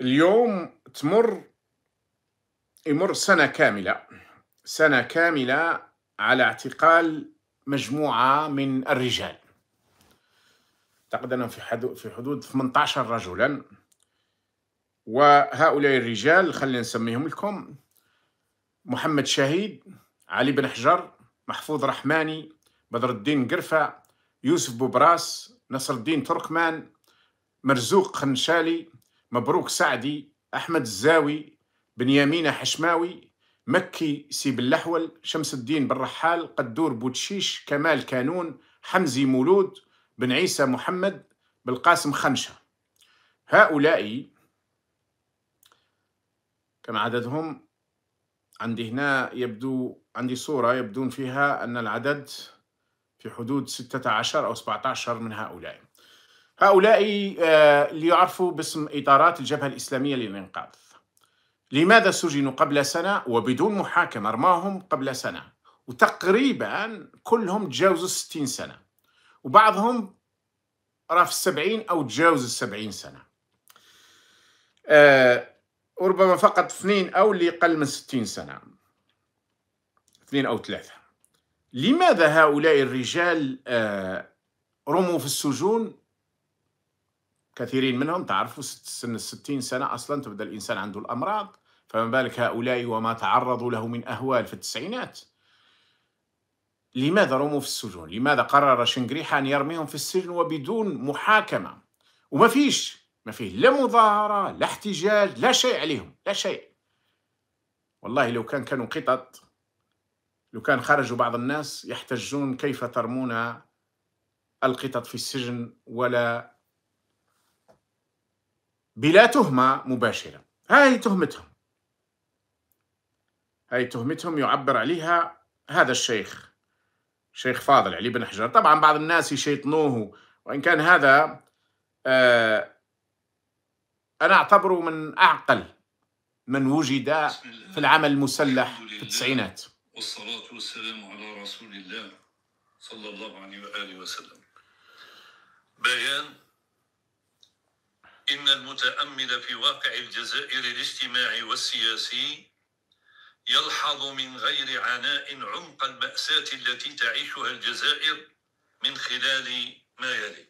اليوم تمر يمر سنة كاملة سنة كاملة على اعتقال مجموعة من الرجال أعتقد أنهم في حدود في حدود 18 رجلا وهؤلاء الرجال خلينا نسميهم لكم محمد شهيد علي بن حجر محفوظ رحماني بدر الدين قرفة يوسف بوبراس نصر الدين تركمان مرزوق خنشالي مبروك سعدي أحمد الزاوي بنيامين حشماوي مكي سيب اللحول شمس الدين بن رحال قدور بوتشيش كمال كانون حمزي مولود بن عيسى محمد بالقاسم خنشة هؤلاء كم عددهم عندي هنا يبدو عندي صورة يبدون فيها أن العدد في حدود 16 أو 17 من هؤلاء هؤلاء آه، ليعرفوا باسم إطارات الجبهة الإسلامية للإنقاذ لماذا سجنوا قبل سنة وبدون محاكمة رماهم قبل سنة وتقريبا كلهم تجاوزوا 60 سنة وبعضهم راه في السبعين أو تجاوز السبعين سنة أه وربما فقط اثنين أو اللي قل من ستين سنة اثنين أو ثلاثة لماذا هؤلاء الرجال أه رموا في السجون كثيرين منهم تعرفوا سن الستين سنة أصلا تبدأ الإنسان عنده الأمراض فما بالك هؤلاء وما تعرضوا له من أهوال في التسعينات لماذا رموا في السجون؟ لماذا قرر شنقريحة أن يرميهم في السجن وبدون محاكمة؟ وما فيش ما فيه لا مظاهرة لا احتجاج لا شيء عليهم لا شيء والله لو كان كانوا قطط لو كان خرجوا بعض الناس يحتجون كيف ترمون القطط في السجن ولا بلا تهمة مباشرة هاي تهمتهم هاي تهمتهم يعبر عليها هذا الشيخ شيخ فاضل علي بن حجر طبعا بعض الناس يشيطنوه وإن كان هذا آه أنا أعتبره من أعقل من وجد في العمل المسلح في التسعينات والصلاة والسلام على رسول الله صلى الله عليه وآله وسلم بيان إن المتأمل في واقع الجزائر الاجتماعي والسياسي يلحظ من غير عناء عمق المأساة التي تعيشها الجزائر من خلال ما يلي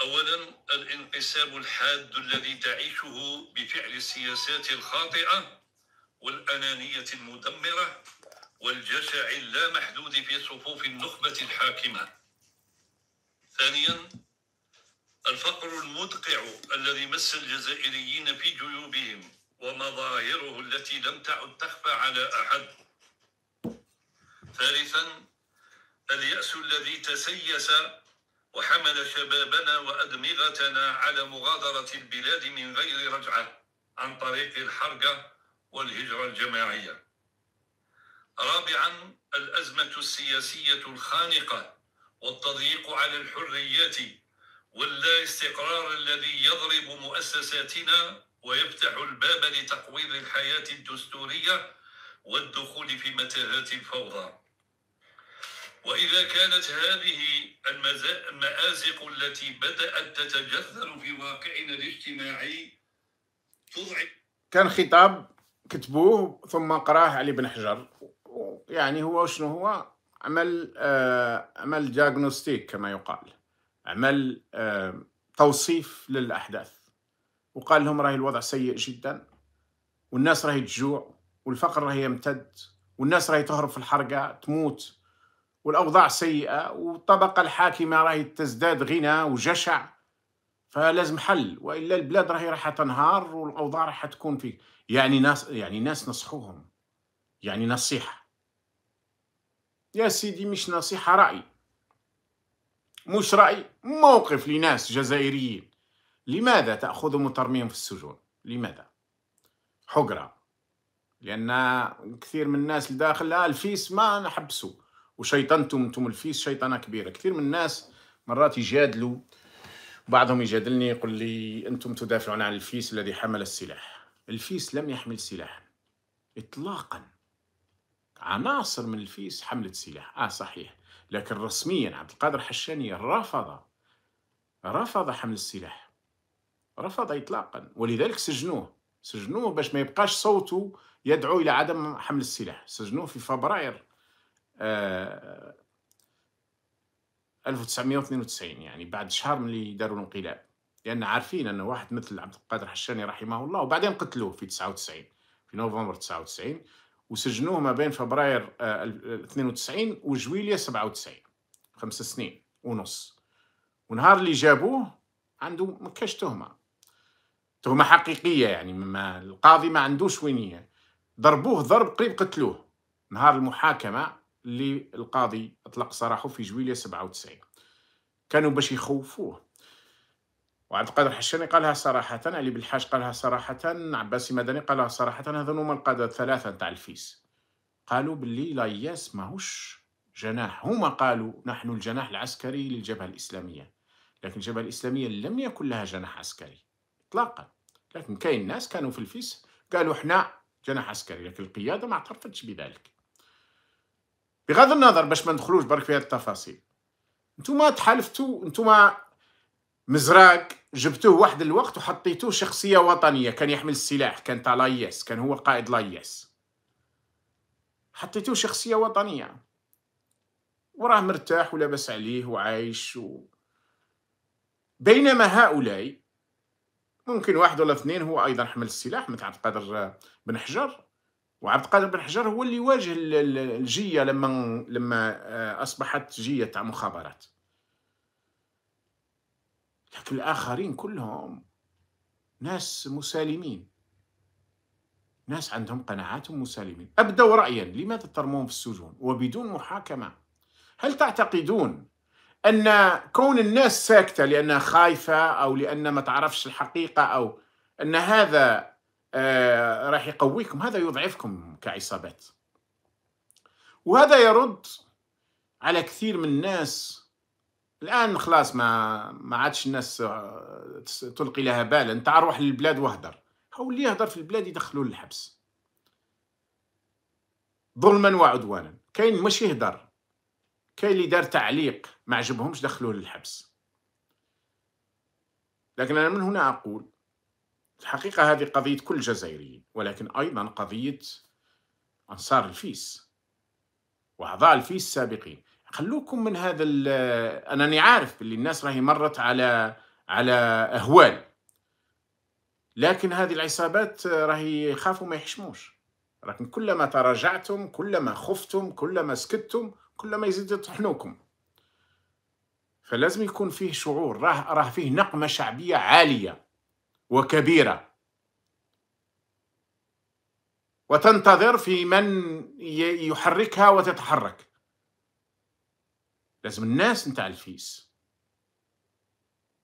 أولا الانقسام الحاد الذي تعيشه بفعل السياسات الخاطئة والأنانية المدمرة والجشع اللامحدود في صفوف النخبة الحاكمة ثانيا الفقر المدقع الذي مس الجزائريين في جيوبهم ومظاهره التي لم تعد تخفى على احد. ثالثا الياس الذي تسيس وحمل شبابنا وادمغتنا على مغادره البلاد من غير رجعه عن طريق الحرقه والهجره الجماعيه. رابعا الازمه السياسيه الخانقه والتضييق على الحريات واللا استقرار الذي يضرب مؤسساتنا ويفتح الباب لتقويض الحياة الدستورية والدخول في متاهات الفوضى وإذا كانت هذه المآزق التي بدأت تتجذر في واقعنا الاجتماعي تضعف كان خطاب كتبوه ثم قراه علي بن حجر يعني هو شنو هو عمل آه عمل جاغنوستيك كما يقال عمل توصيف للأحداث وقال لهم راهي الوضع سيء جدا والناس راهي تجوع والفقر راهي يمتد والناس راهي تهرب في الحرقة تموت والأوضاع سيئة والطبقة الحاكمة راهي تزداد غنى وجشع فلازم حل وإلا البلاد راهي راح تنهار والأوضاع راح تكون في يعني ناس يعني ناس نصحوهم يعني نصيحة يا سيدي مش نصيحة رأي مش رأي موقف لناس جزائريين لماذا تأخذهم وترميهم في السجون لماذا حقرة لأن كثير من الناس الداخل آه، الفيس ما نحبسوا وشيطنتم انتم الفيس شيطنة كبيرة كثير من الناس مرات يجادلوا بعضهم يجادلني يقول لي أنتم تدافعون عن الفيس الذي حمل السلاح الفيس لم يحمل سلاحا إطلاقا عناصر من الفيس حملت سلاح آه صحيح لكن رسميا عبد القادر حشاني رفض رفض حمل السلاح رفض إطلاقا ولذلك سجنوه سجنوه باش ما يبقاش صوته يدعو إلى عدم حمل السلاح سجنوه في فبراير آه 1992 يعني بعد شهر من اللي داروا الانقلاب لان عارفين ان واحد مثل عبد القادر حشاني رحمه الله وبعدين قتلوه في 99 في نوفمبر 99 وسجنوه ما بين فبراير 92 وجويليا 97 خمس سنين ونص ونهار اللي جابوه عنده ما كاش تهمه تهمه حقيقيه يعني ما القاضي ما عندوش وينيه ضربوه ضرب قريب قتلوه نهار المحاكمه اللي القاضي اطلق سراحه في جويليا 97 كانوا باش يخوفوه وعبد القادر حشاني قالها صراحة علي بالحاج قالها صراحة عباسي مدني قالها صراحة هذو هما القادة الثلاثة نتاع الفيس قالوا باللي لا ياس ماهوش جناح هما قالوا نحن الجناح العسكري للجبهة الإسلامية لكن الجبهة الإسلامية لم يكن لها جناح عسكري إطلاقا لكن كاين ناس كانوا في الفيس قالوا احنا جناح عسكري لكن القيادة ما اعترفتش بذلك بغض النظر باش ما ندخلوش برك في هذه التفاصيل انتم تحالفتوا انتم مزراق جبتوه واحد الوقت وحطيتوه شخصيه وطنيه كان يحمل السلاح كان تاع لايس كان هو قائد لايس حطيتوه شخصيه وطنيه وراه مرتاح ولابس عليه وعايش و... بينما هؤلاء ممكن واحد ولا اثنين هو ايضا حمل السلاح مثل عبد القادر بن حجر وعبد القادر بن حجر هو اللي واجه الجيه لما لما آه، اصبحت جيه تاع مخابرات لكن الآخرين كلهم ناس مسالمين ناس عندهم قناعات مسالمين أبدوا رأيا لماذا ترمون في السجون وبدون محاكمة هل تعتقدون أن كون الناس ساكتة لأنها خايفة أو لأن ما تعرفش الحقيقة أو أن هذا آه راح يقويكم هذا يضعفكم كعصابات وهذا يرد على كثير من الناس الان خلاص ما ما عادش الناس آه، تلقي لها بالا انت روح للبلاد وهدر هو اللي يهدر في البلاد يدخلوه للحبس ظلما وعدوانا كاين مش يهدر كاين اللي دار تعليق ما عجبهمش دخلوه للحبس لكن انا من هنا اقول الحقيقه هذه قضيه كل الجزائريين ولكن ايضا قضيه انصار الفيس واعضاء الفيس السابقين خلوكم من هذا أنا عارف باللي الناس راهي مرت على على أهوال لكن هذه العصابات راهي يخافوا ما يحشموش راكم كلما تراجعتم كلما خفتم كلما سكتتم كلما يزيد يطحنوكم فلازم يكون فيه شعور راه راه فيه نقمة شعبية عالية وكبيرة وتنتظر في من يحركها وتتحرك لازم الناس نتاع الفيس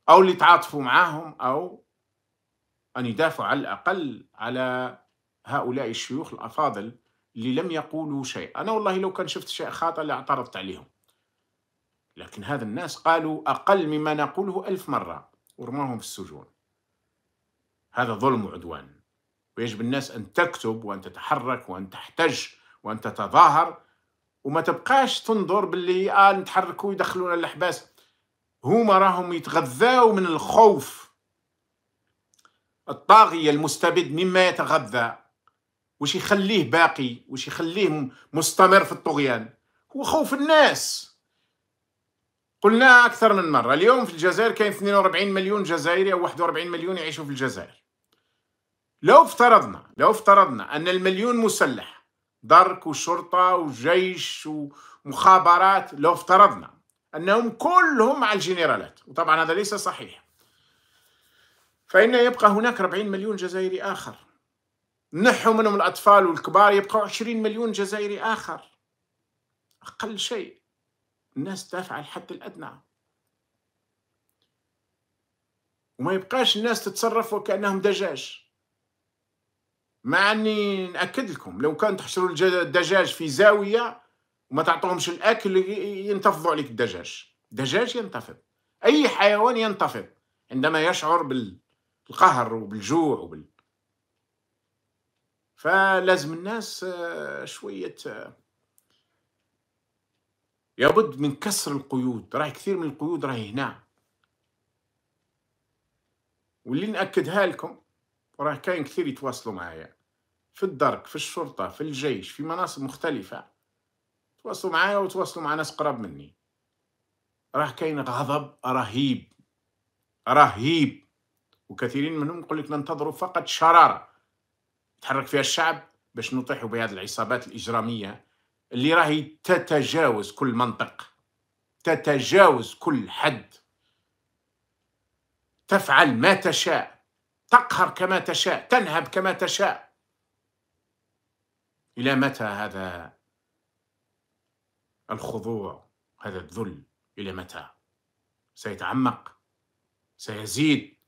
أو اللي تعاطفوا معاهم أو أن يدافعوا على الأقل على هؤلاء الشيوخ الأفاضل اللي لم يقولوا شيء أنا والله لو كان شفت شيء خاطئ لاعترضت عليهم لكن هذا الناس قالوا أقل مما نقوله ألف مرة ورماهم في السجون هذا ظلم وعدوان ويجب الناس أن تكتب وأن تتحرك وأن تحتج وأن تتظاهر وما تبقاش تنظر باللي آه نتحركوا يدخلونا الحباس هما راهم يتغذاو من الخوف الطاغية المستبد مما يتغذى وش يخليه باقي وش يخليه مستمر في الطغيان هو خوف الناس قلنا أكثر من مرة اليوم في الجزائر كاين 42 مليون جزائري أو 41 مليون يعيشوا في الجزائر لو افترضنا لو افترضنا أن المليون مسلح درك وشرطة وجيش ومخابرات لو افترضنا أنهم كلهم مع الجنرالات وطبعا هذا ليس صحيح فإن يبقى هناك 40 مليون جزائري آخر نحوا منهم الأطفال والكبار يبقى 20 مليون جزائري آخر أقل شيء الناس تدافع على الحد الأدنى وما يبقاش الناس تتصرف وكأنهم دجاج مع اني ناكد لكم لو كان تحشروا الدجاج في زاويه وما تعطوهمش الاكل ينتفضوا عليك الدجاج الدجاج ينتفض اي حيوان ينتفض عندما يشعر بالقهر وبالجوع وبال فلازم الناس آه، شويه آه، لابد من كسر القيود راه كثير من القيود راهي هنا واللي ناكدها لكم وراه كاين كثير يتواصلوا معايا في الدرك في الشرطة في الجيش في مناصب مختلفة تواصلوا معايا وتواصلوا مع ناس قراب مني راه كاين غضب رهيب رهيب وكثيرين منهم يقول لك ننتظروا فقط شرارة تحرك فيها الشعب باش نطيحوا بهذه العصابات الإجرامية اللي راهي تتجاوز كل منطق تتجاوز كل حد تفعل ما تشاء تقهر كما تشاء تنهب كما تشاء الى متى هذا الخضوع هذا الذل الى متى سيتعمق سيزيد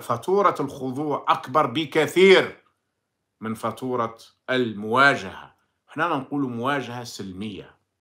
فاتوره الخضوع اكبر بكثير من فاتوره المواجهه نحن نقول مواجهه سلميه